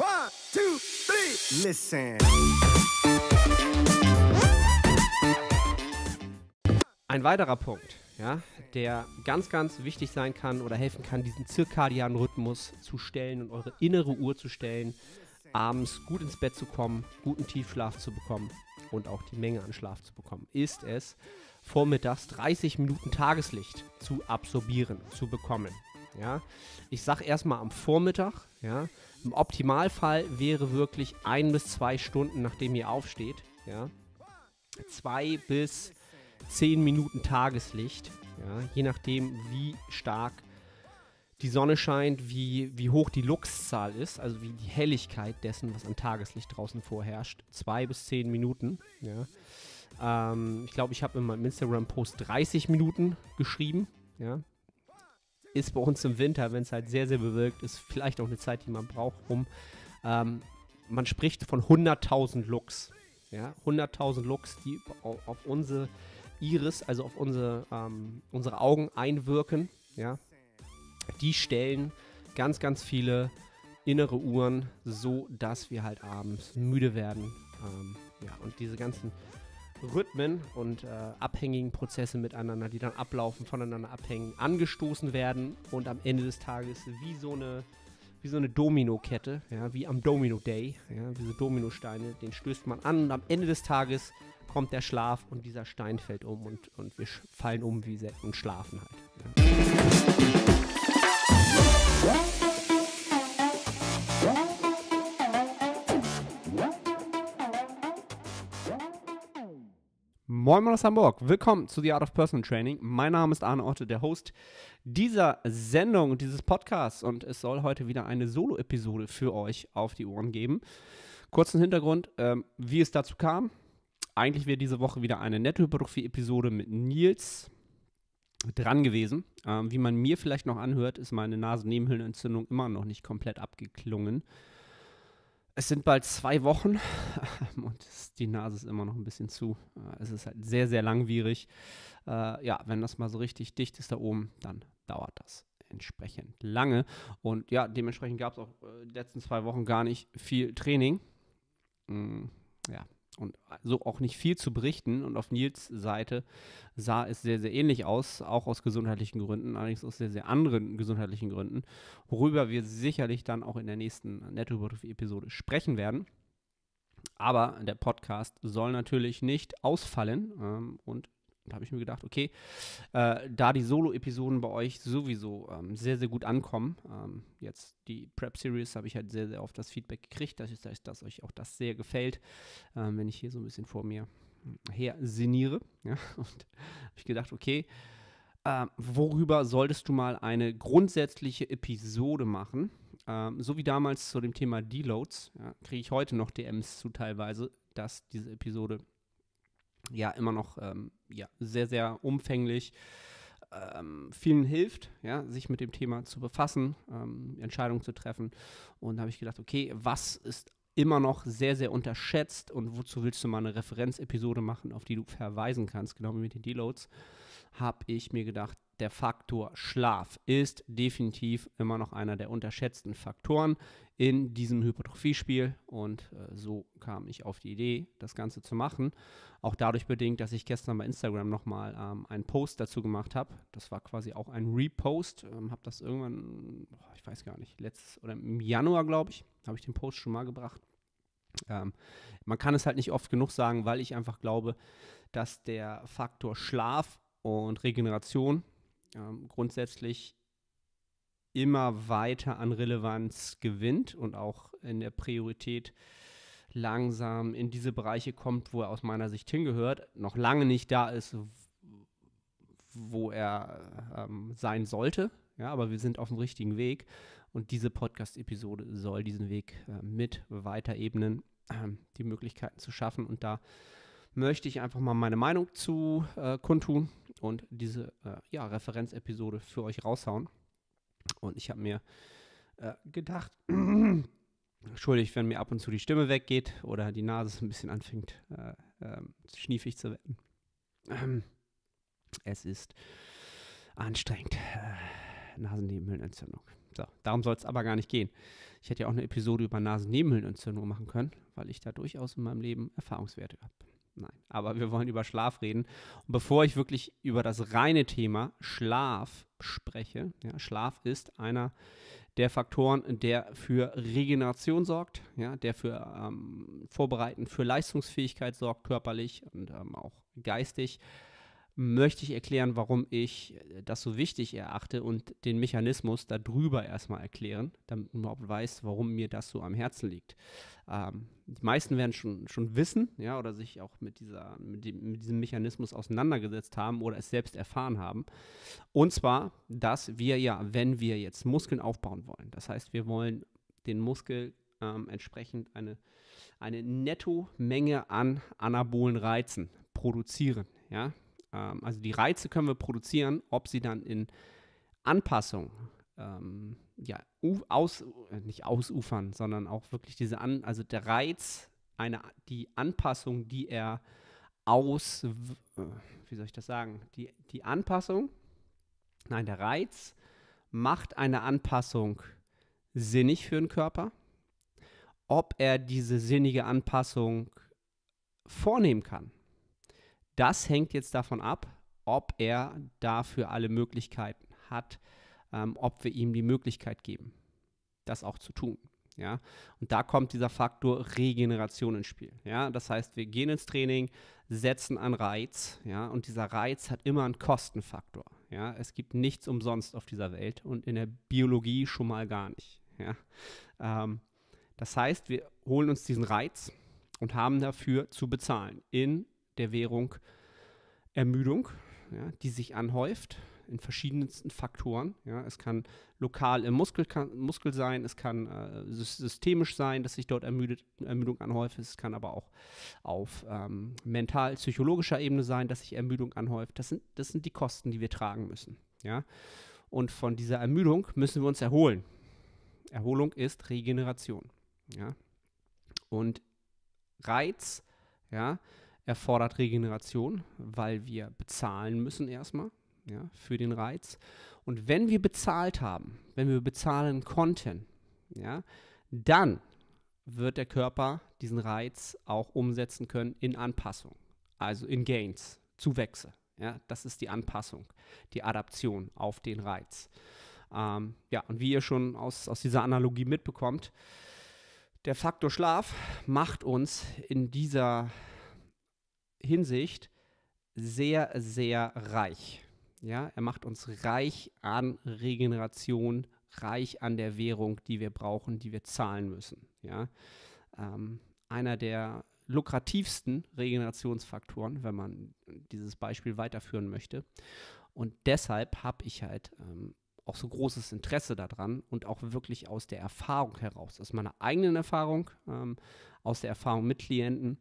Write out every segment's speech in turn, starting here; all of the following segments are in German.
One, two, three, listen. Ein weiterer Punkt, ja, der ganz, ganz wichtig sein kann oder helfen kann, diesen zirkadianen Rhythmus zu stellen und eure innere Uhr zu stellen, abends gut ins Bett zu kommen, guten Tiefschlaf zu bekommen und auch die Menge an Schlaf zu bekommen, ist es, vormittags 30 Minuten Tageslicht zu absorbieren, zu bekommen. Ja, ich sage erstmal am Vormittag, ja, im Optimalfall wäre wirklich ein bis zwei Stunden, nachdem ihr aufsteht, ja, zwei bis zehn Minuten Tageslicht, ja, je nachdem, wie stark die Sonne scheint, wie, wie hoch die Luxzahl ist, also wie die Helligkeit dessen, was an Tageslicht draußen vorherrscht. Zwei bis zehn Minuten. Ja. Ähm, ich glaube, ich habe in meinem Instagram-Post 30 Minuten geschrieben. Ja ist bei uns im Winter, wenn es halt sehr, sehr bewölkt ist, vielleicht auch eine Zeit, die man braucht, um. Ähm, man spricht von 100.000 Looks. Ja, 100.000 Looks, die auf, auf unsere Iris, also auf unsere, ähm, unsere Augen einwirken. Ja, die stellen ganz, ganz viele innere Uhren, so dass wir halt abends müde werden. Ähm, ja, und diese ganzen Rhythmen und äh, abhängigen Prozesse miteinander, die dann ablaufen, voneinander abhängen, angestoßen werden und am Ende des Tages wie so eine wie so eine Domino-Kette, ja, wie am Domino Day, ja, diese Dominosteine, den stößt man an und am Ende des Tages kommt der Schlaf und dieser Stein fällt um und, und wir fallen um wie Säcken und schlafen halt. Ja. Moin Moin aus Hamburg, willkommen zu The Art of Personal Training. Mein Name ist Arne Orte, der Host dieser Sendung, und dieses Podcasts und es soll heute wieder eine Solo-Episode für euch auf die Ohren geben. Kurzen Hintergrund, ähm, wie es dazu kam. Eigentlich wäre diese Woche wieder eine Nettohypertrophie-Episode mit Nils dran gewesen. Ähm, wie man mir vielleicht noch anhört, ist meine Nasennebenhöhlenentzündung immer noch nicht komplett abgeklungen. Es sind bald zwei Wochen und die Nase ist immer noch ein bisschen zu. Äh, es ist halt sehr, sehr langwierig. Äh, ja, wenn das mal so richtig dicht ist da oben, dann dauert das entsprechend lange. Und ja, dementsprechend gab es auch äh, die letzten zwei Wochen gar nicht viel Training. Mm, ja, und so auch nicht viel zu berichten. Und auf Nils Seite sah es sehr, sehr ähnlich aus, auch aus gesundheitlichen Gründen, allerdings aus sehr, sehr anderen gesundheitlichen Gründen, worüber wir sicherlich dann auch in der nächsten Nettohypothek-Episode sprechen werden. Aber der Podcast soll natürlich nicht ausfallen ähm, und da habe ich mir gedacht, okay, äh, da die Solo-Episoden bei euch sowieso ähm, sehr, sehr gut ankommen, ähm, jetzt die Prep-Series habe ich halt sehr, sehr oft das Feedback gekriegt, dass, ich, dass, dass euch auch das sehr gefällt, ähm, wenn ich hier so ein bisschen vor mir her sinniere. Ja? Und habe ich gedacht, okay, äh, worüber solltest du mal eine grundsätzliche Episode machen? Ähm, so wie damals zu dem Thema Deloads, ja, kriege ich heute noch DMs zu teilweise, dass diese Episode ja immer noch ähm, ja, sehr, sehr umfänglich. Ähm, vielen hilft, ja, sich mit dem Thema zu befassen, ähm, Entscheidungen zu treffen. Und da habe ich gedacht, okay, was ist immer noch sehr, sehr unterschätzt und wozu willst du mal eine Referenzepisode machen, auf die du verweisen kannst, genau wie mit den Deloads, habe ich mir gedacht, der Faktor Schlaf ist definitiv immer noch einer der unterschätzten Faktoren in diesem Hypertrophiespiel und äh, so kam ich auf die Idee, das Ganze zu machen. Auch dadurch bedingt, dass ich gestern bei Instagram nochmal ähm, einen Post dazu gemacht habe. Das war quasi auch ein Repost. Ähm, habe das irgendwann, boah, ich weiß gar nicht, letztes oder im Januar, glaube ich, habe ich den Post schon mal gebracht. Ähm, man kann es halt nicht oft genug sagen, weil ich einfach glaube, dass der Faktor Schlaf und Regeneration ähm, grundsätzlich immer weiter an Relevanz gewinnt und auch in der Priorität langsam in diese Bereiche kommt, wo er aus meiner Sicht hingehört, noch lange nicht da ist, wo er ähm, sein sollte. Ja, aber wir sind auf dem richtigen Weg und diese Podcast-Episode soll diesen Weg äh, mit weiter ebnen, äh, die Möglichkeiten zu schaffen und da möchte ich einfach mal meine Meinung zu äh, kundtun und diese äh, ja, Referenzepisode für euch raushauen. Und ich habe mir äh, gedacht, entschuldigt, wenn mir ab und zu die Stimme weggeht oder die Nase ein bisschen anfängt, äh, ähm, schniefig zu werden. Ähm, es ist anstrengend. Äh, Nasennebenhöhlenentzündung. So, darum soll es aber gar nicht gehen. Ich hätte ja auch eine Episode über Nasennebenhöhlenentzündung machen können, weil ich da durchaus in meinem Leben Erfahrungswerte habe. Nein, aber wir wollen über Schlaf reden. Und bevor ich wirklich über das reine Thema Schlaf spreche, ja, Schlaf ist einer der Faktoren, der für Regeneration sorgt, ja, der für ähm, Vorbereiten, für Leistungsfähigkeit sorgt, körperlich und ähm, auch geistig möchte ich erklären, warum ich äh, das so wichtig erachte und den Mechanismus darüber erstmal erklären, damit man überhaupt weiß, warum mir das so am Herzen liegt. Ähm, die meisten werden schon, schon wissen, ja, oder sich auch mit, dieser, mit, dem, mit diesem Mechanismus auseinandergesetzt haben oder es selbst erfahren haben. Und zwar, dass wir ja, wenn wir jetzt Muskeln aufbauen wollen, das heißt, wir wollen den Muskel ähm, entsprechend eine, eine Nettomenge an anabolen Reizen produzieren, ja, ähm, also die Reize können wir produzieren, ob sie dann in Anpassung, ähm, ja, aus, äh, nicht ausufern, sondern auch wirklich diese An, also der Reiz, eine, die Anpassung, die er aus, äh, wie soll ich das sagen, die, die Anpassung, nein, der Reiz macht eine Anpassung sinnig für den Körper, ob er diese sinnige Anpassung vornehmen kann. Das hängt jetzt davon ab, ob er dafür alle Möglichkeiten hat, ähm, ob wir ihm die Möglichkeit geben, das auch zu tun. Ja? Und da kommt dieser Faktor Regeneration ins Spiel. Ja? Das heißt, wir gehen ins Training, setzen an Reiz ja? und dieser Reiz hat immer einen Kostenfaktor. Ja? Es gibt nichts umsonst auf dieser Welt und in der Biologie schon mal gar nicht. Ja? Ähm, das heißt, wir holen uns diesen Reiz und haben dafür zu bezahlen in der Währung Ermüdung, ja, die sich anhäuft in verschiedensten Faktoren. Ja. Es kann lokal im Muskel, kann, Muskel sein, es kann äh, systemisch sein, dass sich dort ermüdet, Ermüdung anhäuft. Es kann aber auch auf ähm, mental-psychologischer Ebene sein, dass sich Ermüdung anhäuft. Das sind, das sind die Kosten, die wir tragen müssen. Ja. Und von dieser Ermüdung müssen wir uns erholen. Erholung ist Regeneration. Ja. Und Reiz, ja, erfordert Regeneration, weil wir bezahlen müssen erstmal ja, für den Reiz. Und wenn wir bezahlt haben, wenn wir bezahlen konnten, ja, dann wird der Körper diesen Reiz auch umsetzen können in Anpassung, also in Gains, Zuwächse. Ja, das ist die Anpassung, die Adaption auf den Reiz. Ähm, ja, und wie ihr schon aus, aus dieser Analogie mitbekommt, der Faktor Schlaf macht uns in dieser Hinsicht sehr, sehr reich. Ja, er macht uns reich an Regeneration, reich an der Währung, die wir brauchen, die wir zahlen müssen. Ja, ähm, einer der lukrativsten Regenerationsfaktoren, wenn man dieses Beispiel weiterführen möchte. Und deshalb habe ich halt ähm, auch so großes Interesse daran und auch wirklich aus der Erfahrung heraus, aus meiner eigenen Erfahrung, ähm, aus der Erfahrung mit Klienten,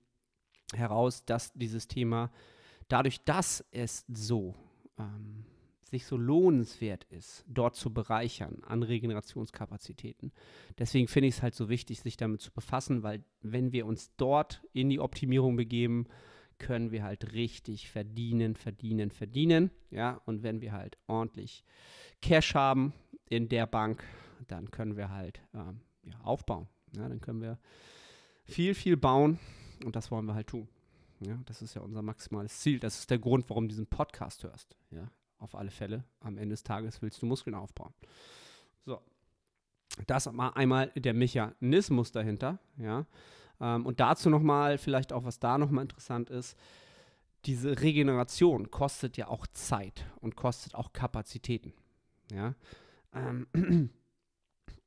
heraus, dass dieses Thema dadurch, dass es so ähm, sich so lohnenswert ist, dort zu bereichern an Regenerationskapazitäten. Deswegen finde ich es halt so wichtig, sich damit zu befassen, weil wenn wir uns dort in die Optimierung begeben, können wir halt richtig verdienen, verdienen, verdienen. Ja, und wenn wir halt ordentlich Cash haben in der Bank, dann können wir halt ähm, ja, aufbauen. Ja, dann können wir viel, viel bauen und das wollen wir halt tun. Ja, das ist ja unser maximales Ziel. Das ist der Grund, warum du diesen Podcast hörst. Ja, auf alle Fälle. Am Ende des Tages willst du Muskeln aufbauen. So. Das mal einmal der Mechanismus dahinter. Ja. Ähm, und dazu nochmal, vielleicht auch, was da nochmal interessant ist. Diese Regeneration kostet ja auch Zeit und kostet auch Kapazitäten. Ja. Ähm,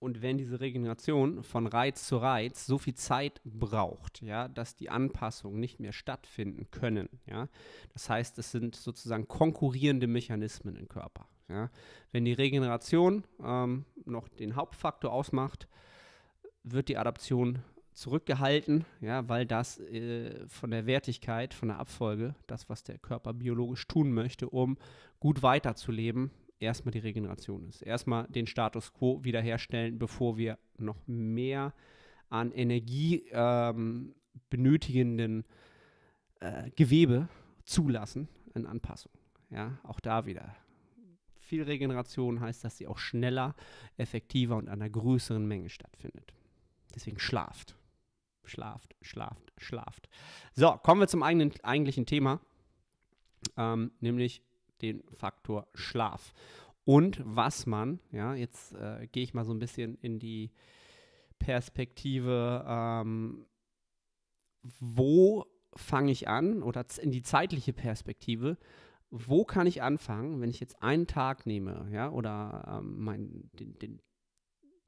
und wenn diese Regeneration von Reiz zu Reiz so viel Zeit braucht, ja, dass die Anpassungen nicht mehr stattfinden können, ja, das heißt, es sind sozusagen konkurrierende Mechanismen im Körper. Ja. Wenn die Regeneration ähm, noch den Hauptfaktor ausmacht, wird die Adaption zurückgehalten, ja, weil das äh, von der Wertigkeit, von der Abfolge, das, was der Körper biologisch tun möchte, um gut weiterzuleben, erstmal die Regeneration ist. Erstmal den Status quo wiederherstellen, bevor wir noch mehr an Energie ähm, benötigenden äh, Gewebe zulassen in Anpassung. Ja, auch da wieder. Viel Regeneration heißt, dass sie auch schneller, effektiver und einer größeren Menge stattfindet. Deswegen schlaft. Schlaft, schlaft, schlaft. So, kommen wir zum eigenen, eigentlichen Thema, ähm, nämlich den Faktor Schlaf. Und was man, ja, jetzt äh, gehe ich mal so ein bisschen in die Perspektive, ähm, wo fange ich an oder in die zeitliche Perspektive, wo kann ich anfangen, wenn ich jetzt einen Tag nehme, ja, oder ähm, mein, den, den,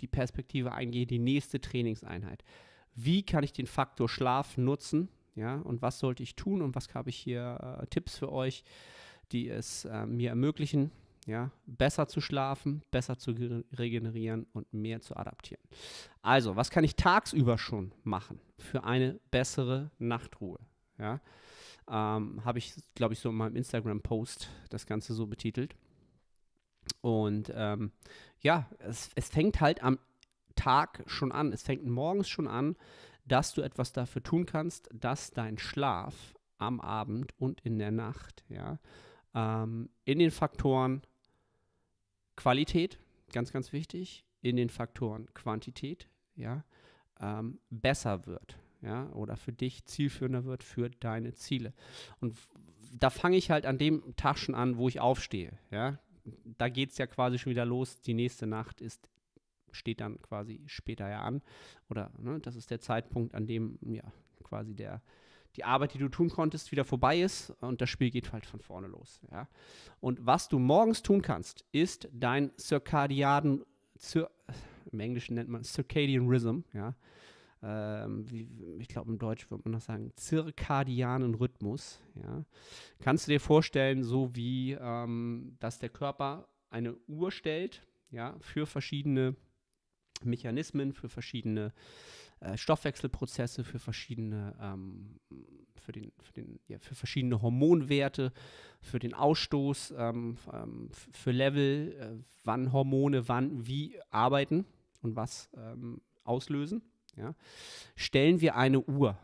die Perspektive eingehe, die nächste Trainingseinheit. Wie kann ich den Faktor Schlaf nutzen, ja, und was sollte ich tun und was habe ich hier äh, Tipps für euch? die es äh, mir ermöglichen, ja, besser zu schlafen, besser zu regenerieren und mehr zu adaptieren. Also, was kann ich tagsüber schon machen für eine bessere Nachtruhe? Ja, ähm, habe ich, glaube ich, so in meinem Instagram-Post das Ganze so betitelt. Und ähm, ja, es, es fängt halt am Tag schon an, es fängt morgens schon an, dass du etwas dafür tun kannst, dass dein Schlaf am Abend und in der Nacht, ja, ähm, in den Faktoren Qualität, ganz, ganz wichtig, in den Faktoren Quantität, ja, ähm, besser wird, ja, oder für dich zielführender wird für deine Ziele. Und da fange ich halt an dem Tag schon an, wo ich aufstehe, ja. Da geht es ja quasi schon wieder los. Die nächste Nacht ist steht dann quasi später ja an. Oder ne, das ist der Zeitpunkt, an dem ja quasi der die Arbeit, die du tun konntest, wieder vorbei ist und das Spiel geht halt von vorne los. Ja? Und was du morgens tun kannst, ist dein circadianen, Cir im Englischen nennt man circadian rhythm, ja? ähm, wie, ich glaube im Deutsch würde man das sagen, circadianen Rhythmus, ja? kannst du dir vorstellen, so wie, ähm, dass der Körper eine Uhr stellt, ja, für verschiedene Mechanismen, für verschiedene äh, Stoffwechselprozesse, für verschiedene, ähm, für, den, für, den, ja, für verschiedene Hormonwerte, für den Ausstoß, ähm, ähm für Level, äh, wann Hormone, wann, wie arbeiten und was ähm, auslösen. Ja? Stellen wir eine Uhr,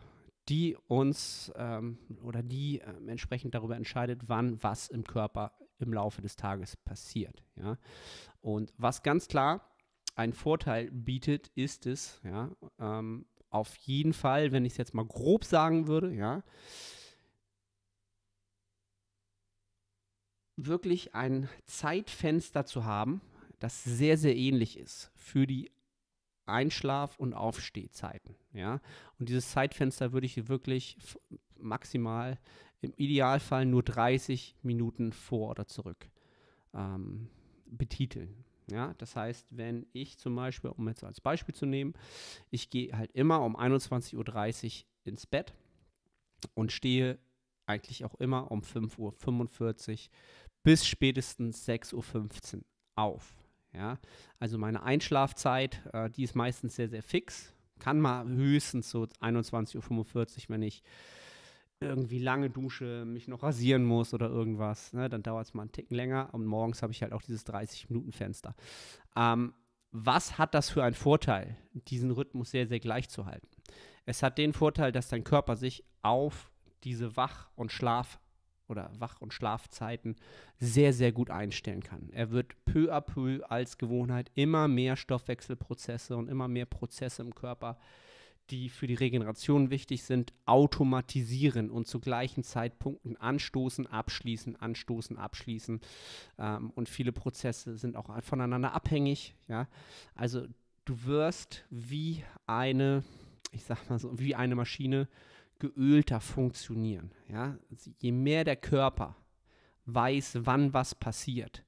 die uns ähm, oder die äh, entsprechend darüber entscheidet, wann was im Körper im Laufe des Tages passiert. Ja? Und was ganz klar ist, einen Vorteil bietet, ist es, ja, ähm, auf jeden Fall, wenn ich es jetzt mal grob sagen würde, ja, wirklich ein Zeitfenster zu haben, das sehr, sehr ähnlich ist für die Einschlaf- und Aufstehzeiten. Ja? Und dieses Zeitfenster würde ich wirklich maximal im Idealfall nur 30 Minuten vor oder zurück ähm, betiteln. Ja, das heißt, wenn ich zum Beispiel, um jetzt als Beispiel zu nehmen, ich gehe halt immer um 21.30 Uhr ins Bett und stehe eigentlich auch immer um 5.45 Uhr bis spätestens 6.15 Uhr auf. Ja, also meine Einschlafzeit, äh, die ist meistens sehr, sehr fix. Kann mal höchstens so 21.45 Uhr, wenn ich irgendwie lange dusche, mich noch rasieren muss oder irgendwas, ne, dann dauert es mal einen Ticken länger und morgens habe ich halt auch dieses 30-Minuten-Fenster. Ähm, was hat das für einen Vorteil, diesen Rhythmus sehr, sehr gleich zu halten? Es hat den Vorteil, dass dein Körper sich auf diese Wach- und Schlaf- oder Wach- und Schlafzeiten sehr, sehr gut einstellen kann. Er wird peu à peu als Gewohnheit immer mehr Stoffwechselprozesse und immer mehr Prozesse im Körper äh, die für die Regeneration wichtig sind, automatisieren und zu gleichen Zeitpunkten anstoßen, abschließen, anstoßen, abschließen. Ähm, und viele Prozesse sind auch voneinander abhängig. Ja? Also du wirst wie eine, ich sag mal so, wie eine Maschine geölter funktionieren. Ja? Also je mehr der Körper weiß, wann was passiert,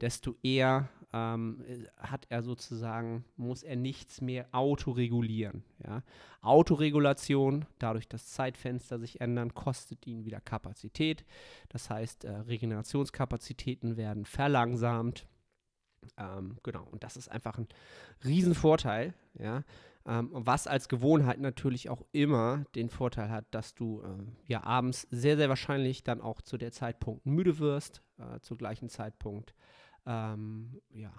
desto eher ähm, äh, hat er sozusagen, muss er nichts mehr autoregulieren. Ja? Autoregulation, dadurch, dass Zeitfenster sich ändern, kostet ihn wieder Kapazität. Das heißt, äh, Regenerationskapazitäten werden verlangsamt. Ähm, genau, und das ist einfach ein Riesenvorteil, ja. Ähm, was als Gewohnheit natürlich auch immer den Vorteil hat, dass du ähm, ja abends sehr, sehr wahrscheinlich dann auch zu der Zeitpunkt müde wirst, äh, zu gleichen Zeitpunkt ähm, ja,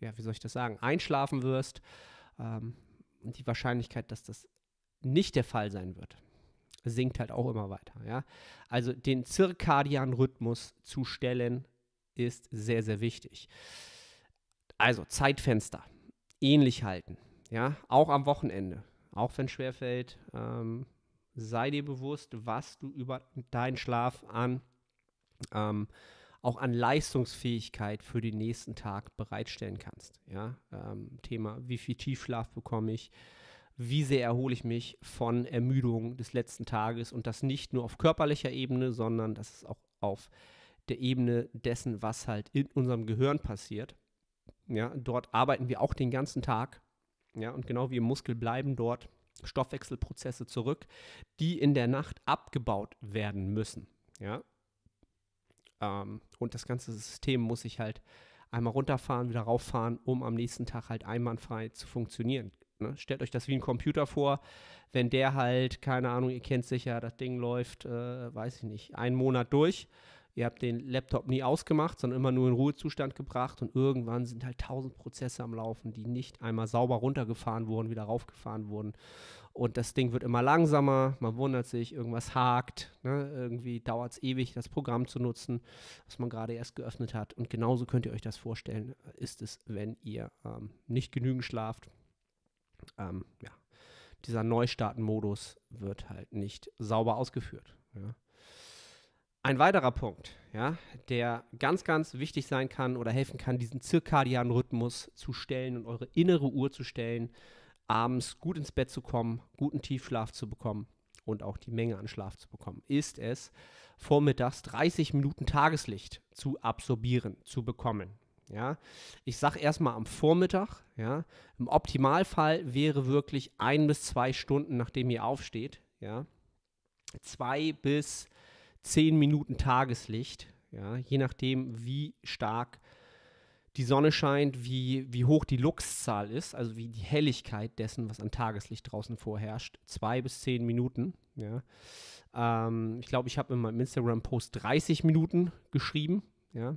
ja, wie soll ich das sagen, einschlafen wirst. Ähm, und die Wahrscheinlichkeit, dass das nicht der Fall sein wird, sinkt halt auch immer weiter. Ja? Also den zirkadianen Rhythmus zu stellen, ist sehr, sehr wichtig. Also Zeitfenster ähnlich halten. Ja? Auch am Wochenende, auch wenn es schwerfällt, ähm, sei dir bewusst, was du über deinen Schlaf an ähm, auch an Leistungsfähigkeit für den nächsten Tag bereitstellen kannst. Ja? Ähm, Thema, wie viel Tiefschlaf bekomme ich? Wie sehr erhole ich mich von Ermüdung des letzten Tages und das nicht nur auf körperlicher Ebene, sondern das ist auch auf der Ebene dessen, was halt in unserem Gehirn passiert. Ja, dort arbeiten wir auch den ganzen Tag. Ja, und genau wie im Muskel bleiben dort Stoffwechselprozesse zurück, die in der Nacht abgebaut werden müssen. Ja, ähm, und das ganze System muss ich halt einmal runterfahren, wieder rauffahren, um am nächsten Tag halt einwandfrei zu funktionieren. Ne? Stellt euch das wie ein Computer vor, wenn der halt, keine Ahnung, ihr kennt sicher, das Ding läuft, äh, weiß ich nicht, einen Monat durch. Ihr habt den Laptop nie ausgemacht, sondern immer nur in Ruhezustand gebracht und irgendwann sind halt tausend Prozesse am Laufen, die nicht einmal sauber runtergefahren wurden, wieder raufgefahren wurden und das Ding wird immer langsamer, man wundert sich, irgendwas hakt, ne? irgendwie dauert es ewig, das Programm zu nutzen, was man gerade erst geöffnet hat. Und genauso könnt ihr euch das vorstellen, ist es, wenn ihr ähm, nicht genügend schlaft. Ähm, ja. Dieser Neustarten-Modus wird halt nicht sauber ausgeführt. Ja. Ein weiterer Punkt, ja, der ganz, ganz wichtig sein kann oder helfen kann, diesen zirkadianen Rhythmus zu stellen und eure innere Uhr zu stellen, abends gut ins Bett zu kommen, guten Tiefschlaf zu bekommen und auch die Menge an Schlaf zu bekommen, ist es, vormittags 30 Minuten Tageslicht zu absorbieren, zu bekommen. Ja, ich sage erstmal am Vormittag, ja, im Optimalfall wäre wirklich ein bis zwei Stunden, nachdem ihr aufsteht, ja, zwei bis zehn Minuten Tageslicht, ja, je nachdem, wie stark die Sonne scheint, wie, wie hoch die Luxzahl ist, also wie die Helligkeit dessen, was an Tageslicht draußen vorherrscht. Zwei bis zehn Minuten. Ja. Ähm, ich glaube, ich habe in meinem Instagram-Post 30 Minuten geschrieben. Ja.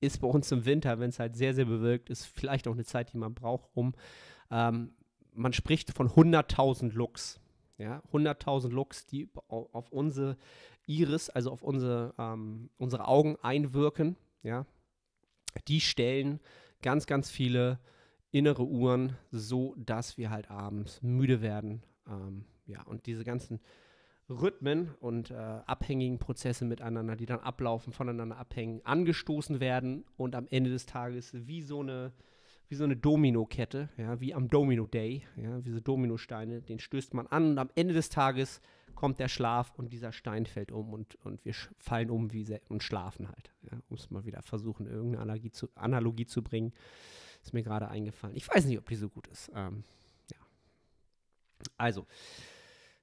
Ist bei uns im Winter, wenn es halt sehr, sehr bewölkt ist, vielleicht auch eine Zeit, die man braucht, um. Ähm, man spricht von 100.000 Lux. Ja, 100.000 Lux, die auf unsere Iris, also auf unsere, ähm, unsere Augen einwirken. Ja, die stellen ganz, ganz viele innere Uhren, so dass wir halt abends müde werden. Ähm, ja, und diese ganzen Rhythmen und äh, abhängigen Prozesse miteinander, die dann ablaufen, voneinander abhängen, angestoßen werden und am Ende des Tages wie so eine wie so eine Dominokette, ja, wie am Domino Day, ja, wie so Dominosteine, den stößt man an und am Ende des Tages kommt der Schlaf und dieser Stein fällt um und, und wir fallen um wie und schlafen halt. Ja, um es mal wieder versuchen, irgendeine Analogie zu, Analogie zu bringen. Ist mir gerade eingefallen. Ich weiß nicht, ob die so gut ist. Ähm, ja. Also,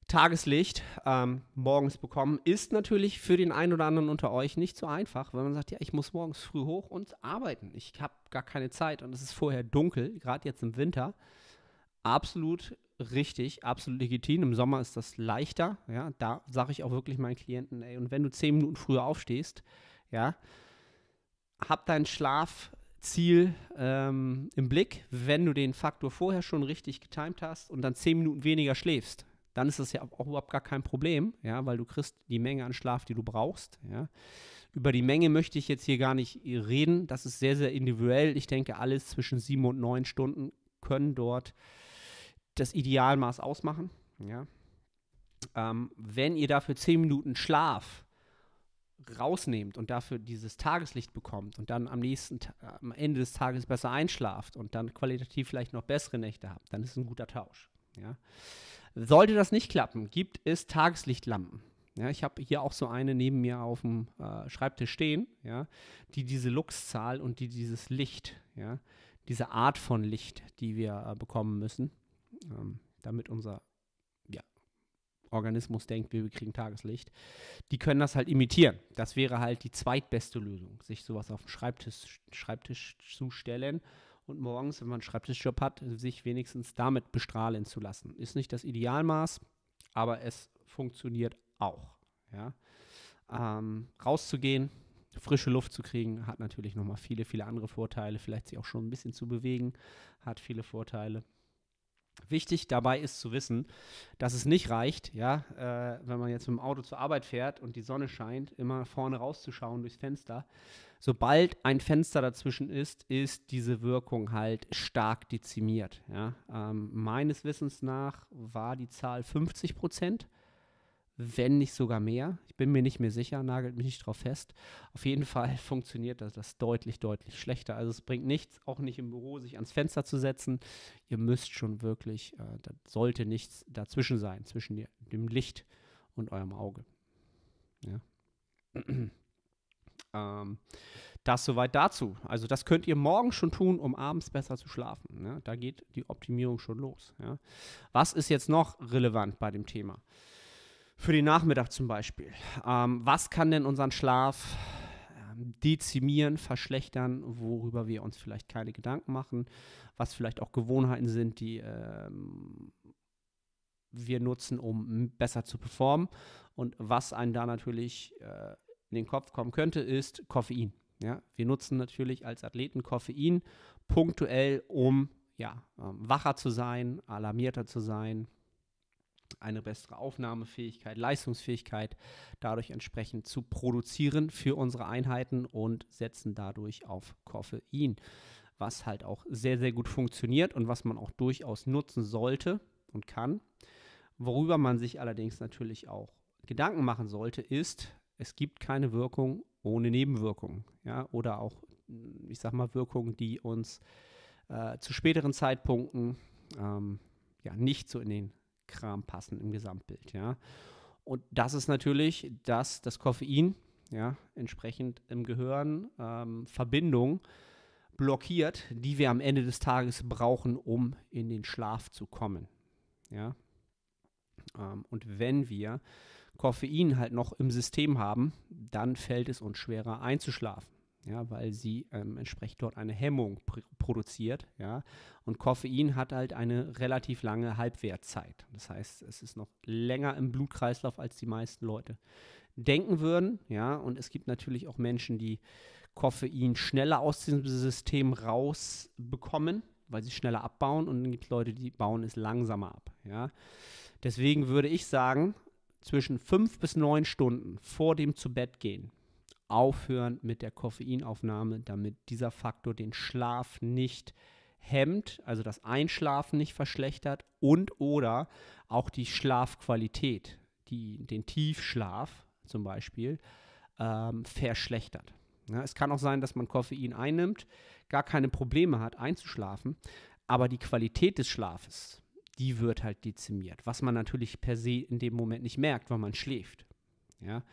Tageslicht ähm, morgens bekommen ist natürlich für den einen oder anderen unter euch nicht so einfach, weil man sagt, ja, ich muss morgens früh hoch und arbeiten. Ich habe gar keine Zeit und es ist vorher dunkel, gerade jetzt im Winter. Absolut richtig, absolut legitim. Im Sommer ist das leichter. Ja, da sage ich auch wirklich meinen Klienten, ey, und wenn du zehn Minuten früher aufstehst, ja, hab dein Schlafziel ähm, im Blick, wenn du den Faktor vorher schon richtig getimt hast und dann zehn Minuten weniger schläfst, dann ist das ja auch überhaupt gar kein Problem, ja, weil du kriegst die Menge an Schlaf, die du brauchst, ja. Über die Menge möchte ich jetzt hier gar nicht reden. Das ist sehr, sehr individuell. Ich denke, alles zwischen sieben und neun Stunden können dort das Idealmaß ausmachen. Ja. Ähm, wenn ihr dafür 10 Minuten Schlaf rausnehmt und dafür dieses Tageslicht bekommt und dann am nächsten am Ende des Tages besser einschlaft und dann qualitativ vielleicht noch bessere Nächte habt, dann ist es ein guter Tausch. Ja. Sollte das nicht klappen, gibt es Tageslichtlampen. Ja, ich habe hier auch so eine neben mir auf dem äh, Schreibtisch stehen, ja, die diese Luxzahl und die dieses Licht, ja, diese Art von Licht, die wir äh, bekommen müssen, ähm, damit unser ja, Organismus denkt, wir kriegen Tageslicht, die können das halt imitieren. Das wäre halt die zweitbeste Lösung, sich sowas auf den Schreibtisch, Schreibtisch zu stellen und morgens, wenn man einen Schreibtischjob hat, sich wenigstens damit bestrahlen zu lassen. Ist nicht das Idealmaß, aber es funktioniert auch. Ja? Ähm, rauszugehen, frische Luft zu kriegen, hat natürlich nochmal viele, viele andere Vorteile. Vielleicht sich auch schon ein bisschen zu bewegen, hat viele Vorteile. Wichtig dabei ist zu wissen, dass es nicht reicht, ja, äh, wenn man jetzt mit dem Auto zur Arbeit fährt und die Sonne scheint, immer vorne rauszuschauen durchs Fenster. Sobald ein Fenster dazwischen ist, ist diese Wirkung halt stark dezimiert. Ja. Ähm, meines Wissens nach war die Zahl 50 Prozent wenn nicht sogar mehr. Ich bin mir nicht mehr sicher, nagelt mich nicht drauf fest. Auf jeden Fall funktioniert das, das deutlich, deutlich schlechter. Also es bringt nichts, auch nicht im Büro sich ans Fenster zu setzen. Ihr müsst schon wirklich, äh, da sollte nichts dazwischen sein, zwischen die, dem Licht und eurem Auge. Ja. ähm, das soweit dazu. Also das könnt ihr morgen schon tun, um abends besser zu schlafen. Ne? Da geht die Optimierung schon los. Ja? Was ist jetzt noch relevant bei dem Thema? für den Nachmittag zum Beispiel. Ähm, was kann denn unseren Schlaf ähm, dezimieren, verschlechtern, worüber wir uns vielleicht keine Gedanken machen, was vielleicht auch Gewohnheiten sind, die ähm, wir nutzen, um besser zu performen. Und was einem da natürlich äh, in den Kopf kommen könnte, ist Koffein. Ja? Wir nutzen natürlich als Athleten Koffein punktuell, um ja, ähm, wacher zu sein, alarmierter zu sein, eine bessere Aufnahmefähigkeit, Leistungsfähigkeit dadurch entsprechend zu produzieren für unsere Einheiten und setzen dadurch auf Koffein, was halt auch sehr, sehr gut funktioniert und was man auch durchaus nutzen sollte und kann. Worüber man sich allerdings natürlich auch Gedanken machen sollte, ist, es gibt keine Wirkung ohne Nebenwirkungen. Ja? Oder auch, ich sag mal, Wirkungen, die uns äh, zu späteren Zeitpunkten ähm, ja, nicht so in den Kram passen im Gesamtbild, ja. Und das ist natürlich, dass das Koffein, ja, entsprechend im Gehirn ähm, Verbindung blockiert, die wir am Ende des Tages brauchen, um in den Schlaf zu kommen, ja. Ähm, und wenn wir Koffein halt noch im System haben, dann fällt es uns schwerer einzuschlafen ja, weil sie ähm, entsprechend dort eine Hemmung pr produziert, ja, und Koffein hat halt eine relativ lange Halbwertzeit. Das heißt, es ist noch länger im Blutkreislauf, als die meisten Leute denken würden, ja, und es gibt natürlich auch Menschen, die Koffein schneller aus diesem System rausbekommen, weil sie schneller abbauen und dann gibt es Leute, die bauen es langsamer ab, ja. Deswegen würde ich sagen, zwischen fünf bis neun Stunden vor dem zu Bett gehen aufhören mit der Koffeinaufnahme, damit dieser Faktor den Schlaf nicht hemmt, also das Einschlafen nicht verschlechtert und oder auch die Schlafqualität, die, den Tiefschlaf zum Beispiel, ähm, verschlechtert. Ja, es kann auch sein, dass man Koffein einnimmt, gar keine Probleme hat einzuschlafen, aber die Qualität des Schlafes, die wird halt dezimiert, was man natürlich per se in dem Moment nicht merkt, weil man schläft. Ja,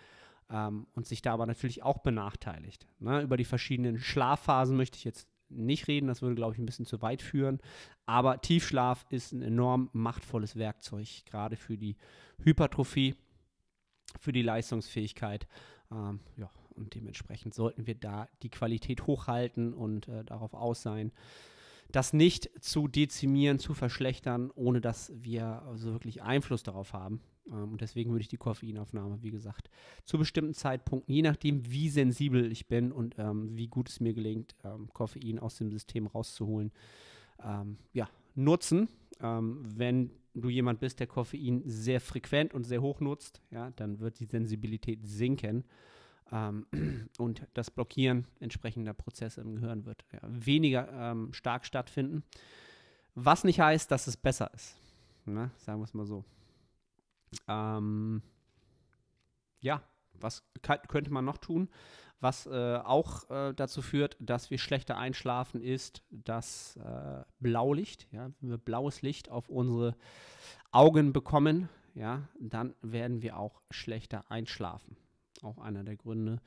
ähm, und sich da aber natürlich auch benachteiligt. Ne? Über die verschiedenen Schlafphasen möchte ich jetzt nicht reden, das würde, glaube ich, ein bisschen zu weit führen. Aber Tiefschlaf ist ein enorm machtvolles Werkzeug, gerade für die Hypertrophie, für die Leistungsfähigkeit. Ähm, ja, und dementsprechend sollten wir da die Qualität hochhalten und äh, darauf aus sein, das nicht zu dezimieren, zu verschlechtern, ohne dass wir also wirklich Einfluss darauf haben. Ähm, und deswegen würde ich die Koffeinaufnahme, wie gesagt, zu bestimmten Zeitpunkten, je nachdem, wie sensibel ich bin und ähm, wie gut es mir gelingt, ähm, Koffein aus dem System rauszuholen, ähm, ja, nutzen. Ähm, wenn du jemand bist, der Koffein sehr frequent und sehr hoch nutzt, ja, dann wird die Sensibilität sinken. Ähm, und das Blockieren entsprechender Prozesse im Gehirn wird ja, weniger stark stattfinden. Was nicht heißt, dass es besser ist. Na, ne? sagen wir es mal so. Ähm, ja, was kann, könnte man noch tun? Was äh, auch äh, dazu führt, dass wir schlechter einschlafen, ist das äh, Blaulicht. Ja? Wenn wir blaues Licht auf unsere Augen bekommen, ja, dann werden wir auch schlechter einschlafen. Auch einer der Gründe.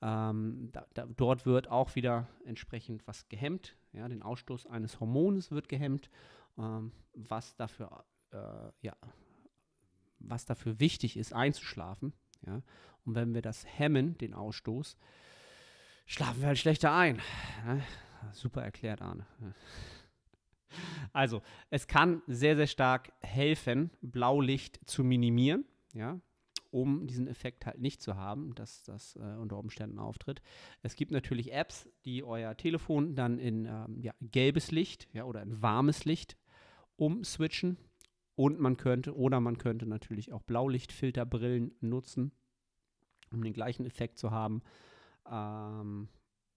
Ähm, da, da, dort wird auch wieder entsprechend was gehemmt. Ja? Den Ausstoß eines Hormones wird gehemmt, ähm, was dafür äh, ja, was dafür wichtig ist, einzuschlafen. Ja? Und wenn wir das hemmen, den Ausstoß, schlafen wir halt schlechter ein. Ja? Ne? Super erklärt, Arne. Also, es kann sehr, sehr stark helfen, Blaulicht zu minimieren, ja, um diesen Effekt halt nicht zu haben, dass das äh, unter Umständen auftritt. Es gibt natürlich Apps, die euer Telefon dann in ähm, ja, gelbes Licht ja, oder in warmes Licht umswitchen. Und man könnte, oder man könnte natürlich auch Blaulichtfilterbrillen nutzen, um den gleichen Effekt zu haben. Ähm,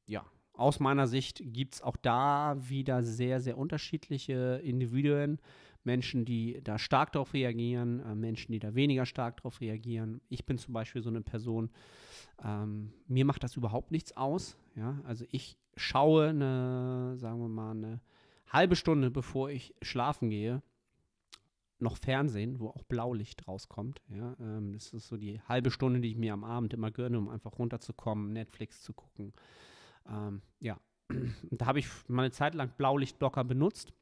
ja, aus meiner Sicht gibt es auch da wieder sehr, sehr unterschiedliche Individuen. Menschen, die da stark darauf reagieren, äh, Menschen, die da weniger stark darauf reagieren. Ich bin zum Beispiel so eine Person, ähm, mir macht das überhaupt nichts aus. Ja? Also ich schaue eine, sagen wir mal, eine halbe Stunde, bevor ich schlafen gehe, noch Fernsehen, wo auch Blaulicht rauskommt. Ja, ähm, das ist so die halbe Stunde, die ich mir am Abend immer gönne, um einfach runterzukommen, Netflix zu gucken. Ähm, ja, da habe ich meine Zeit lang Blaulichtblocker benutzt.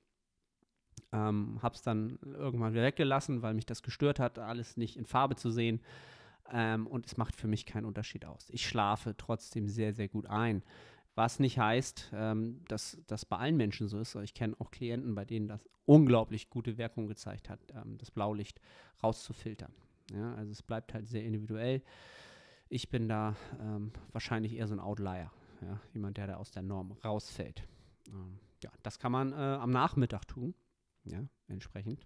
Ähm, habe es dann irgendwann wieder weggelassen, weil mich das gestört hat, alles nicht in Farbe zu sehen. Ähm, und es macht für mich keinen Unterschied aus. Ich schlafe trotzdem sehr, sehr gut ein. Was nicht heißt, ähm, dass das bei allen Menschen so ist. Ich kenne auch Klienten, bei denen das unglaublich gute Wirkung gezeigt hat, ähm, das Blaulicht rauszufiltern. Ja, also es bleibt halt sehr individuell. Ich bin da ähm, wahrscheinlich eher so ein Outlier, ja? jemand, der da aus der Norm rausfällt. Ähm, ja, das kann man äh, am Nachmittag tun, ja, entsprechend.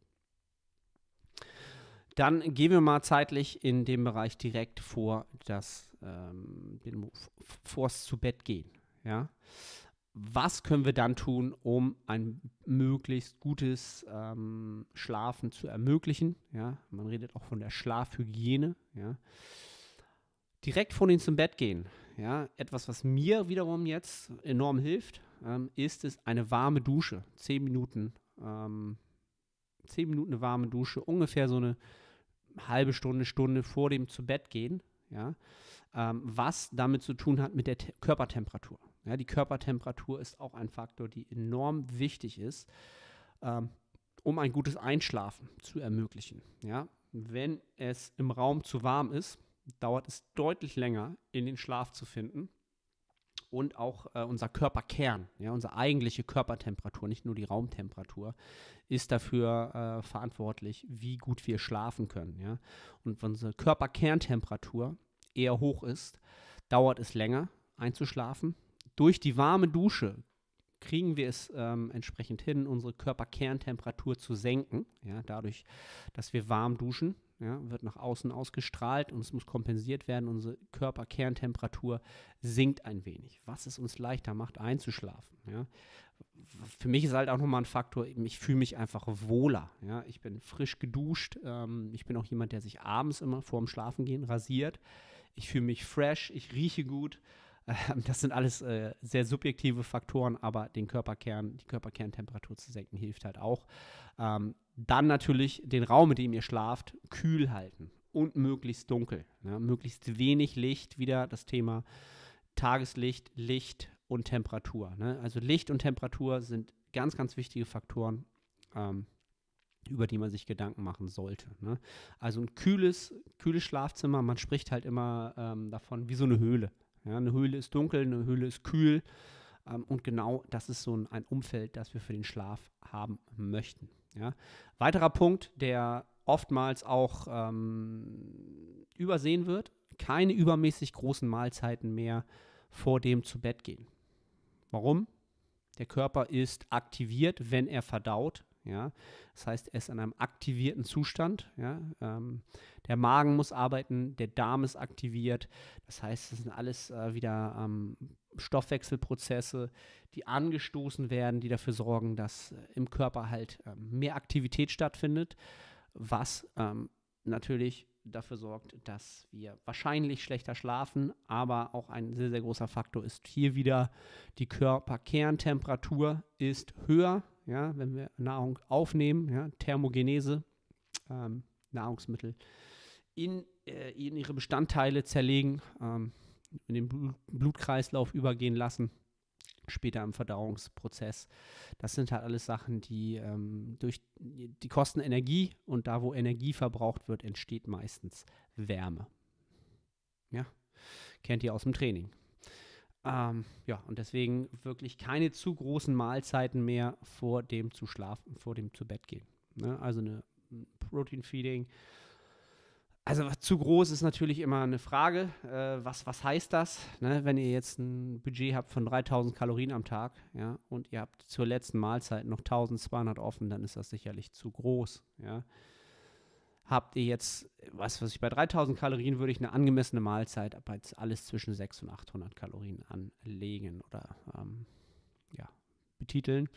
Dann gehen wir mal zeitlich in dem Bereich direkt vor das ähm, vors zu Bett gehen. Ja? Was können wir dann tun, um ein möglichst gutes ähm, Schlafen zu ermöglichen? Ja? Man redet auch von der Schlafhygiene. Ja? Direkt vor ins Bett gehen. Ja? Etwas, was mir wiederum jetzt enorm hilft, ähm, ist es eine warme Dusche. Zehn Minuten. Ähm, zehn Minuten eine warme Dusche, ungefähr so eine halbe Stunde, Stunde vor dem zu Bett gehen, ja, ähm, was damit zu tun hat mit der Te Körpertemperatur. Ja, die Körpertemperatur ist auch ein Faktor, die enorm wichtig ist, ähm, um ein gutes Einschlafen zu ermöglichen. Ja, wenn es im Raum zu warm ist, dauert es deutlich länger, in den Schlaf zu finden. Und auch äh, unser Körperkern, ja, unsere eigentliche Körpertemperatur, nicht nur die Raumtemperatur, ist dafür äh, verantwortlich, wie gut wir schlafen können. Ja? Und wenn unsere Körperkerntemperatur eher hoch ist, dauert es länger einzuschlafen durch die warme Dusche kriegen wir es ähm, entsprechend hin, unsere Körperkerntemperatur zu senken. Ja, dadurch, dass wir warm duschen, ja, wird nach außen ausgestrahlt und es muss kompensiert werden. Unsere Körperkerntemperatur sinkt ein wenig, was es uns leichter macht, einzuschlafen. Ja. Für mich ist halt auch nochmal ein Faktor, ich fühle mich einfach wohler. Ja. Ich bin frisch geduscht. Ähm, ich bin auch jemand, der sich abends immer vor dem Schlafengehen rasiert. Ich fühle mich fresh, ich rieche gut ähm, das sind alles äh, sehr subjektive Faktoren, aber den Körperkern, die Körperkerntemperatur zu senken hilft halt auch. Ähm, dann natürlich den Raum, in dem ihr schlaft, kühl halten und möglichst dunkel. Ne? Möglichst wenig Licht, wieder das Thema Tageslicht, Licht und Temperatur. Ne? Also Licht und Temperatur sind ganz, ganz wichtige Faktoren. Ähm, über die man sich Gedanken machen sollte. Ne? Also ein kühles, kühles Schlafzimmer, man spricht halt immer ähm, davon wie so eine Höhle. Ja, eine Höhle ist dunkel, eine Höhle ist kühl. Ähm, und genau das ist so ein, ein, Umfeld, das wir für den Schlaf haben möchten. Ja. Weiterer Punkt, der oftmals auch ähm, übersehen wird, keine übermäßig großen Mahlzeiten mehr vor dem zu Bett gehen. Warum? Der Körper ist aktiviert, wenn er verdaut, ja? Das heißt, er ist in einem aktivierten Zustand. Ja? Ähm, der Magen muss arbeiten, der Darm ist aktiviert. Das heißt, es sind alles äh, wieder ähm, Stoffwechselprozesse, die angestoßen werden, die dafür sorgen, dass äh, im Körper halt äh, mehr Aktivität stattfindet, was ähm, natürlich dafür sorgt, dass wir wahrscheinlich schlechter schlafen, aber auch ein sehr, sehr großer Faktor ist hier wieder, die Körperkerntemperatur ist höher ja, wenn wir Nahrung aufnehmen, ja, Thermogenese, ähm, Nahrungsmittel in, äh, in ihre Bestandteile zerlegen, ähm, in den Blutkreislauf übergehen lassen, später im Verdauungsprozess. Das sind halt alles Sachen, die ähm, durch die kosten Energie und da, wo Energie verbraucht wird, entsteht meistens Wärme. Ja, kennt ihr aus dem Training. Ähm, ja, und deswegen wirklich keine zu großen Mahlzeiten mehr vor dem zu schlafen, vor dem zu Bett gehen. Ne? Also eine hm, Protein Feeding. Also zu groß ist natürlich immer eine Frage. Äh, was, was heißt das, ne? wenn ihr jetzt ein Budget habt von 3000 Kalorien am Tag ja, und ihr habt zur letzten Mahlzeit noch 1200 offen, dann ist das sicherlich zu groß. Ja? habt ihr jetzt, was weiß ich, bei 3000 Kalorien würde ich eine angemessene Mahlzeit aber jetzt alles zwischen 600 und 800 Kalorien anlegen oder ähm, ja, betiteln.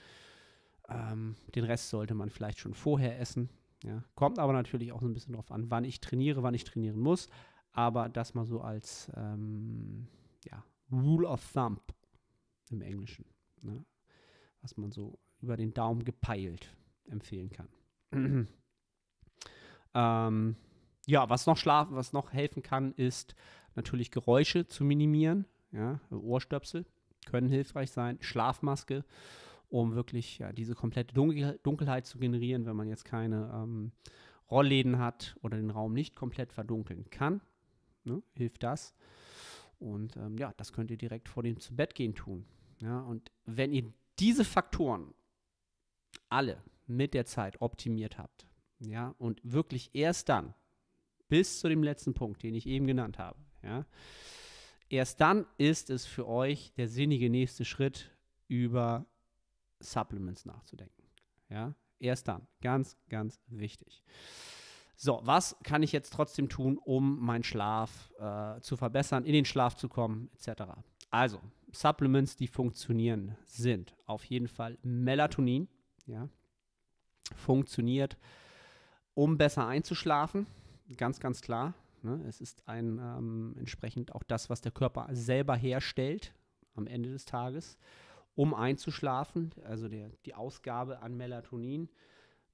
Ähm, den Rest sollte man vielleicht schon vorher essen. Ja. Kommt aber natürlich auch so ein bisschen drauf an, wann ich trainiere, wann ich trainieren muss. Aber das mal so als ähm, ja, Rule of Thumb im Englischen, ne? was man so über den Daumen gepeilt empfehlen kann. Ähm, ja, was noch schlafen, was noch helfen kann, ist natürlich Geräusche zu minimieren. Ja, Ohrstöpsel können hilfreich sein. Schlafmaske, um wirklich ja, diese komplette Dunkel Dunkelheit zu generieren, wenn man jetzt keine ähm, Rollläden hat oder den Raum nicht komplett verdunkeln kann. Ne, hilft das. Und ähm, ja, das könnt ihr direkt vor dem Zubettgehen tun. Ja, und wenn ihr diese Faktoren alle mit der Zeit optimiert habt, ja, und wirklich erst dann, bis zu dem letzten Punkt, den ich eben genannt habe, ja, erst dann ist es für euch der sinnige nächste Schritt, über Supplements nachzudenken. Ja, erst dann. Ganz, ganz wichtig. So, was kann ich jetzt trotzdem tun, um meinen Schlaf äh, zu verbessern, in den Schlaf zu kommen, etc. Also, Supplements, die funktionieren, sind auf jeden Fall Melatonin. Ja, funktioniert um besser einzuschlafen. Ganz, ganz klar. Ne? Es ist ein ähm, entsprechend auch das, was der Körper selber herstellt am Ende des Tages, um einzuschlafen. Also der, die Ausgabe an Melatonin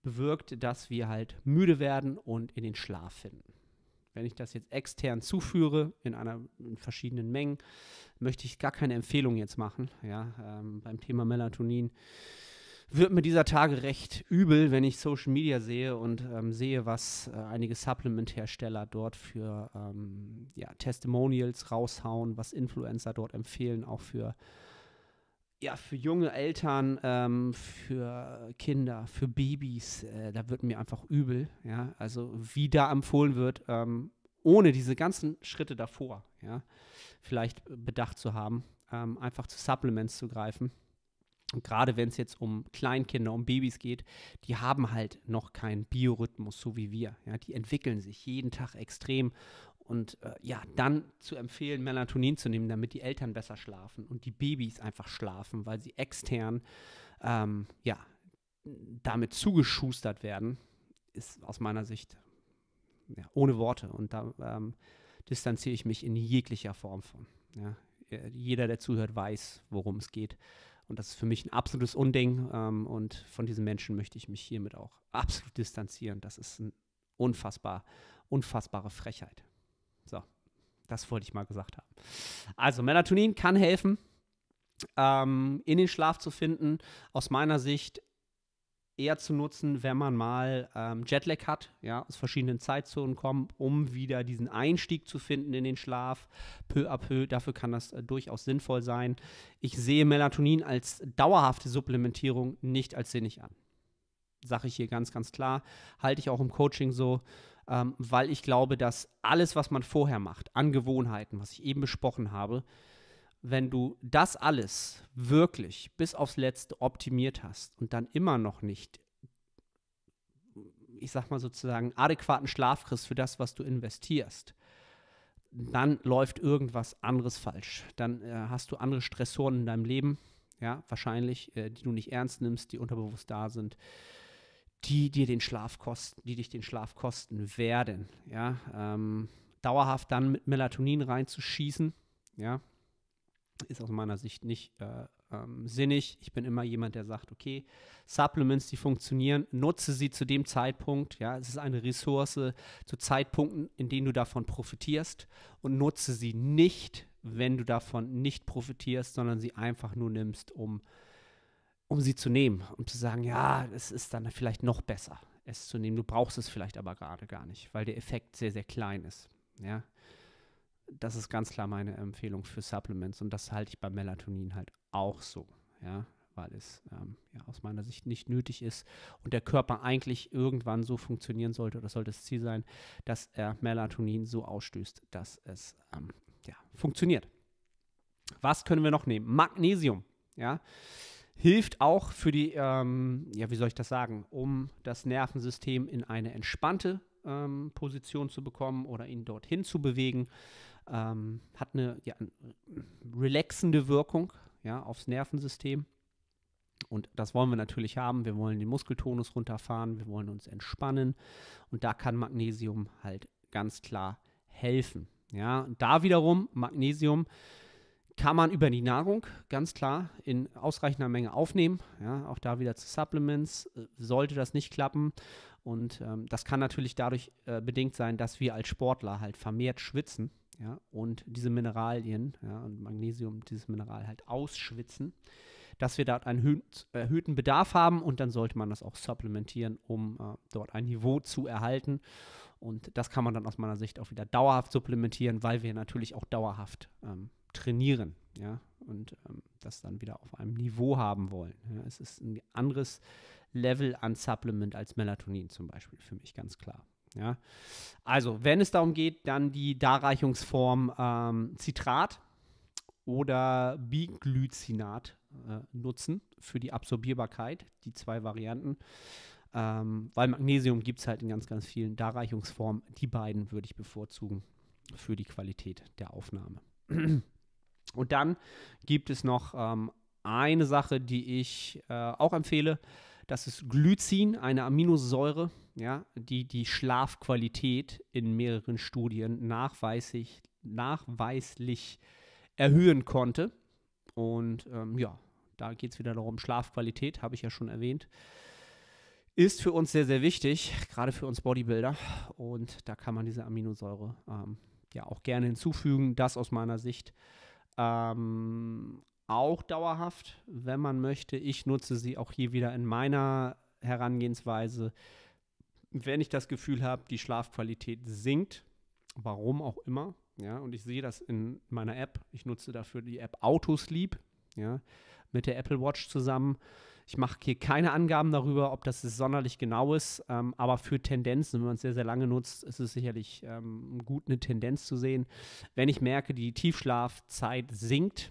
bewirkt, dass wir halt müde werden und in den Schlaf finden. Wenn ich das jetzt extern zuführe in einer in verschiedenen Mengen, möchte ich gar keine Empfehlung jetzt machen. Ja, ähm, beim Thema Melatonin wird mir dieser Tage recht übel, wenn ich Social Media sehe und ähm, sehe, was äh, einige Supplement-Hersteller dort für ähm, ja, Testimonials raushauen, was Influencer dort empfehlen, auch für, ja, für junge Eltern, ähm, für Kinder, für Babys. Äh, da wird mir einfach übel, ja, also wie da empfohlen wird, ähm, ohne diese ganzen Schritte davor, ja, vielleicht bedacht zu haben, ähm, einfach zu Supplements zu greifen gerade wenn es jetzt um Kleinkinder, um Babys geht, die haben halt noch keinen Biorhythmus, so wie wir. Ja, die entwickeln sich jeden Tag extrem. Und äh, ja, dann zu empfehlen, Melatonin zu nehmen, damit die Eltern besser schlafen und die Babys einfach schlafen, weil sie extern ähm, ja, damit zugeschustert werden, ist aus meiner Sicht ja, ohne Worte. Und da ähm, distanziere ich mich in jeglicher Form von. Ja. Äh, jeder, der zuhört, weiß, worum es geht. Und das ist für mich ein absolutes Unding. Ähm, und von diesen Menschen möchte ich mich hiermit auch absolut distanzieren. Das ist eine unfassbar, unfassbare Frechheit. So, das wollte ich mal gesagt haben. Also, Melatonin kann helfen, ähm, in den Schlaf zu finden. Aus meiner Sicht eher zu nutzen, wenn man mal ähm, Jetlag hat, ja, aus verschiedenen Zeitzonen kommt, um wieder diesen Einstieg zu finden in den Schlaf, peu à peu. Dafür kann das äh, durchaus sinnvoll sein. Ich sehe Melatonin als dauerhafte Supplementierung nicht als sinnig an. Sage ich hier ganz, ganz klar. Halte ich auch im Coaching so, ähm, weil ich glaube, dass alles, was man vorher macht, an Gewohnheiten, was ich eben besprochen habe, wenn du das alles wirklich bis aufs Letzte optimiert hast und dann immer noch nicht, ich sag mal sozusagen, adäquaten Schlaf kriegst für das, was du investierst, dann läuft irgendwas anderes falsch. Dann äh, hast du andere Stressoren in deinem Leben, ja, wahrscheinlich, äh, die du nicht ernst nimmst, die unterbewusst da sind die dir den Schlaf kosten, die dich den Schlaf kosten werden, ja, ähm, dauerhaft dann mit Melatonin reinzuschießen, ja, ist aus meiner Sicht nicht äh, ähm, sinnig. Ich bin immer jemand, der sagt, okay, Supplements, die funktionieren, nutze sie zu dem Zeitpunkt. Ja, es ist eine Ressource zu Zeitpunkten, in denen du davon profitierst und nutze sie nicht, wenn du davon nicht profitierst, sondern sie einfach nur nimmst, um, um sie zu nehmen, um zu sagen, ja, es ist dann vielleicht noch besser, es zu nehmen. Du brauchst es vielleicht aber gerade gar nicht, weil der Effekt sehr, sehr klein ist. Ja das ist ganz klar meine Empfehlung für Supplements und das halte ich bei Melatonin halt auch so, ja, weil es ähm, ja, aus meiner Sicht nicht nötig ist und der Körper eigentlich irgendwann so funktionieren sollte oder sollte das Ziel sein, dass er Melatonin so ausstößt, dass es ähm, ja, funktioniert. Was können wir noch nehmen? Magnesium, ja. Hilft auch für die, ähm, ja, wie soll ich das sagen, um das Nervensystem in eine entspannte ähm, Position zu bekommen oder ihn dorthin zu bewegen. Ähm, hat eine ja, relaxende Wirkung ja, aufs Nervensystem. Und das wollen wir natürlich haben. Wir wollen den Muskeltonus runterfahren, wir wollen uns entspannen. Und da kann Magnesium halt ganz klar helfen. Ja, da wiederum Magnesium kann man über die Nahrung ganz klar in ausreichender Menge aufnehmen. Ja, auch da wieder zu Supplements. Äh, sollte das nicht klappen. Und ähm, das kann natürlich dadurch äh, bedingt sein, dass wir als Sportler halt vermehrt schwitzen ja, und diese Mineralien ja, und Magnesium, dieses Mineral halt ausschwitzen, dass wir dort einen erhöhten Bedarf haben und dann sollte man das auch supplementieren, um äh, dort ein Niveau zu erhalten. Und das kann man dann aus meiner Sicht auch wieder dauerhaft supplementieren, weil wir natürlich auch dauerhaft ähm, trainieren, ja, und ähm, das dann wieder auf einem Niveau haben wollen. Ja. Es ist ein anderes Level an Supplement als Melatonin zum Beispiel, für mich ganz klar. Ja? Also, wenn es darum geht, dann die Darreichungsform ähm, Citrat oder Biglycinat äh, nutzen für die Absorbierbarkeit, die zwei Varianten. Ähm, weil Magnesium gibt es halt in ganz, ganz vielen Darreichungsformen. Die beiden würde ich bevorzugen für die Qualität der Aufnahme. Und dann gibt es noch ähm, eine Sache, die ich äh, auch empfehle. Das ist Glycin, eine Aminosäure, ja, die die Schlafqualität in mehreren Studien nachweislich, nachweislich erhöhen konnte. Und ähm, ja, da geht es wieder darum, Schlafqualität, habe ich ja schon erwähnt, ist für uns sehr, sehr wichtig, gerade für uns Bodybuilder. Und da kann man diese Aminosäure ähm, ja auch gerne hinzufügen. Das aus meiner Sicht. Ähm, auch dauerhaft, wenn man möchte. Ich nutze sie auch hier wieder in meiner Herangehensweise. Wenn ich das Gefühl habe, die Schlafqualität sinkt, warum auch immer, ja, und ich sehe das in meiner App. Ich nutze dafür die App Autosleep, ja, mit der Apple Watch zusammen. Ich mache hier keine Angaben darüber, ob das sonderlich genau ist, ähm, aber für Tendenzen, wenn man es sehr, sehr lange nutzt, ist es sicherlich ähm, gut, eine Tendenz zu sehen. Wenn ich merke, die Tiefschlafzeit sinkt,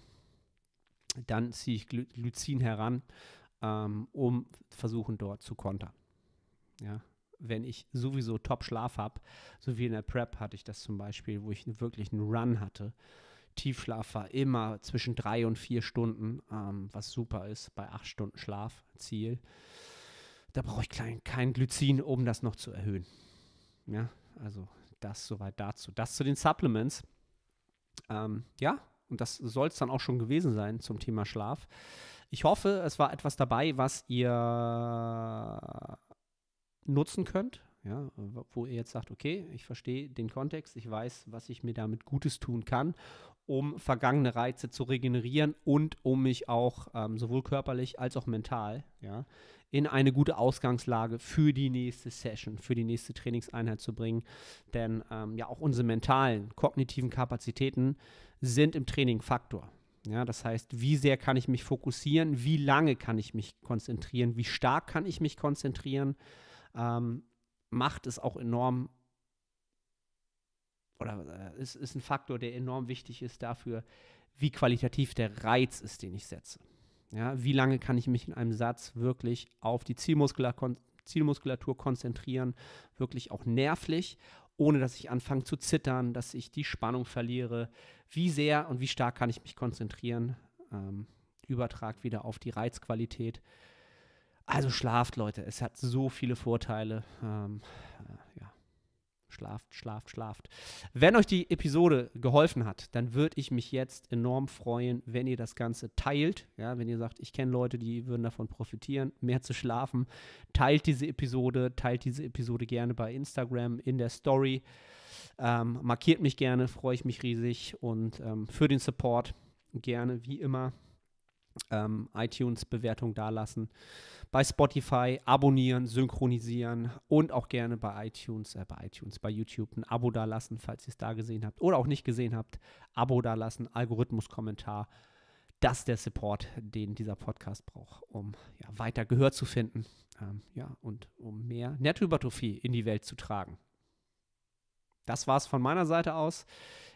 dann ziehe ich Glycin heran, ähm, um versuchen dort zu kontern. Ja, wenn ich sowieso Top-Schlaf habe, so wie in der Prep hatte ich das zum Beispiel, wo ich wirklich einen Run hatte. Tiefschlaf war immer zwischen drei und vier Stunden, ähm, was super ist bei acht Stunden Schlafziel. Da brauche ich klein, kein Glycin, um das noch zu erhöhen. Ja, also das soweit dazu. Das zu den Supplements. Ähm, ja, und das soll es dann auch schon gewesen sein zum Thema Schlaf. Ich hoffe, es war etwas dabei, was ihr nutzen könnt, ja, wo ihr jetzt sagt, okay, ich verstehe den Kontext, ich weiß, was ich mir damit Gutes tun kann um vergangene Reize zu regenerieren und um mich auch ähm, sowohl körperlich als auch mental ja, in eine gute Ausgangslage für die nächste Session, für die nächste Trainingseinheit zu bringen. Denn ähm, ja, auch unsere mentalen, kognitiven Kapazitäten sind im Training Faktor. Ja, das heißt, wie sehr kann ich mich fokussieren, wie lange kann ich mich konzentrieren, wie stark kann ich mich konzentrieren, ähm, macht es auch enorm oder es äh, ist ein Faktor, der enorm wichtig ist dafür, wie qualitativ der Reiz ist, den ich setze. Ja, wie lange kann ich mich in einem Satz wirklich auf die Zielmuskulatur konzentrieren, wirklich auch nervlich, ohne dass ich anfange zu zittern, dass ich die Spannung verliere. Wie sehr und wie stark kann ich mich konzentrieren? Ähm, übertragt wieder auf die Reizqualität. Also schlaft, Leute. Es hat so viele Vorteile. Ähm, schlaft, schlaft, schlaft. Wenn euch die Episode geholfen hat, dann würde ich mich jetzt enorm freuen, wenn ihr das Ganze teilt. Ja, wenn ihr sagt, ich kenne Leute, die würden davon profitieren, mehr zu schlafen, teilt diese Episode, teilt diese Episode gerne bei Instagram in der Story. Ähm, markiert mich gerne, freue ich mich riesig und ähm, für den Support gerne wie immer ähm, iTunes-Bewertung dalassen, bei Spotify abonnieren, synchronisieren und auch gerne bei iTunes, äh, bei iTunes, bei YouTube ein Abo dalassen, falls ihr es da gesehen habt oder auch nicht gesehen habt. Abo dalassen, Algorithmus-Kommentar. Das ist der Support, den dieser Podcast braucht, um ja, weiter Gehör zu finden ähm, ja, und um mehr Nettohypertrophie in die Welt zu tragen. Das war es von meiner Seite aus.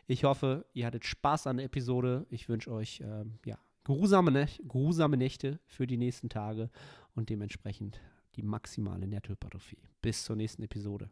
Ich hoffe, ihr hattet Spaß an der Episode. Ich wünsche euch ähm, ja, Geruhsame, Nächte, geruhsame Nächte für die nächsten Tage und dementsprechend die maximale Nettohypertrophie. Bis zur nächsten Episode.